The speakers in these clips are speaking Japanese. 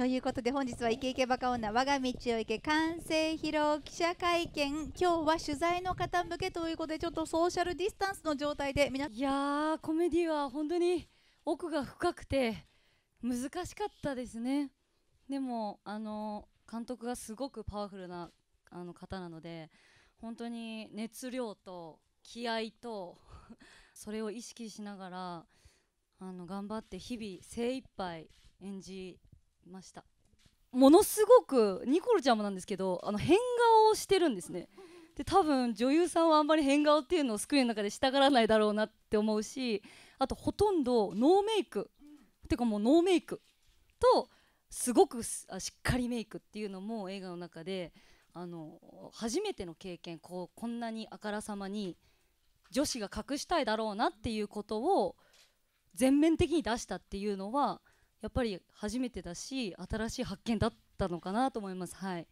ということで本日はイケイケバカ女我が道を行け完成披露記者会見今日は取材の方向けということでちょっとソーシャルディスタンスの状態で皆いやーコメディは本当に奥が深くて難しかったですねでもあの監督がすごくパワフルなあの方なので本当に熱量と気合と それを意識しながらあの頑張って日々精一杯演じましたものすごくニコルちゃんもなんですけどあの変顔をしてるんですねで多分女優さんはあんまり変顔っていうのをスクリーンの中でしたがらないだろうなって思うしあとほとんどノーメイクてかもうノーメイクとすごくしっかりメイクっていうのも映画の中であの初めての経験こうこんなにあからさまに女子が隠したいだろうなっていうことを全面的に出したっていうのはやっぱり初めてだし新しい発見だったのかなと思います。はい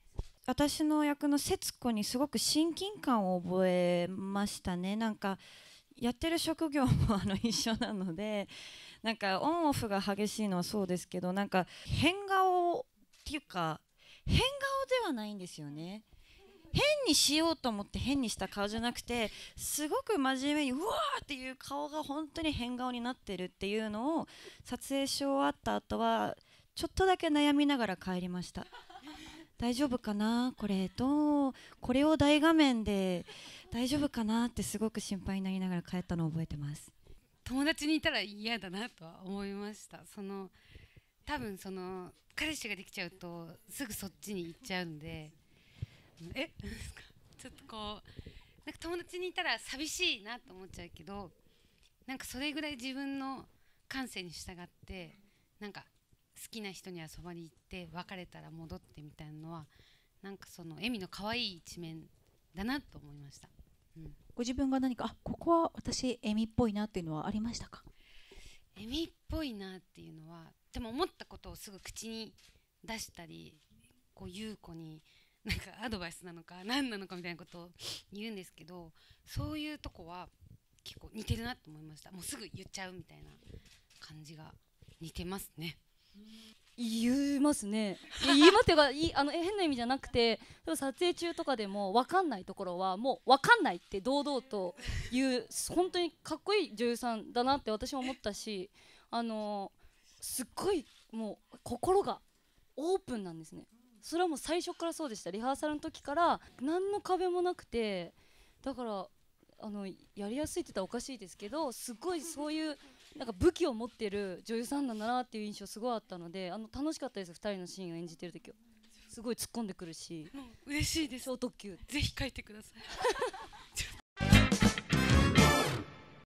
私の役の節子にすごく親近感を覚えましたねなんかやってる職業もあの一緒なので なんかオンオフが激しいのはそうですけどなんか変顔っていうか変顔ではないんですよね変にしようと思って変にした顔じゃなくてすごく真面目にうわーっていう顔が本当に変顔になってるっていうのを撮影し終わった後はちょっとだけ悩みながら帰りました大丈夫かなこれとこれを大画面で大丈夫かなってすごく心配になりながら帰ったのを覚えてます友達にいたら嫌だなとは思いましたその多分その彼氏ができちゃうとすぐそっちに行っちゃうんでえなですかちょっとこうなんか友達にいたら寂しいなと思っちゃうけどなんかそれぐらい自分の感性に従ってなんか好きな人にはそばに行って別れたら戻ってみたいなのはなんかそのエミの可愛い一面だなと思いました、うん、ご自分が何かあここは私エミっぽいなっていうのはありましたかエミっぽいなっていうのはでも思ったことをすぐ口に出したりこう優子になんかアドバイスなのか何なのかみたいなことを言うんですけどそういうとこは結構似てるなと思いましたもうすぐ言っちゃうみたいな感じが似てますね。言いますね。言いますっていうかいあの変な意味じゃなくて撮影中とかでも分かんないところはもう分かんないって堂々と言う本当にかっこいい女優さんだなって私も思ったしあのすっごいもう心がオープンなんですね。それはもう最初からそうでしたリハーサルの時から何の壁もなくてだからあのやりやすいって言ったらおかしいですけどすごいそういうなんか武器を持ってる女優さんなんだなっていう印象すごいあったのであの楽しかったです2人のシーンを演じてる時はすごい突っ込んでくるし嬉しいです超特急ぜひ書いてください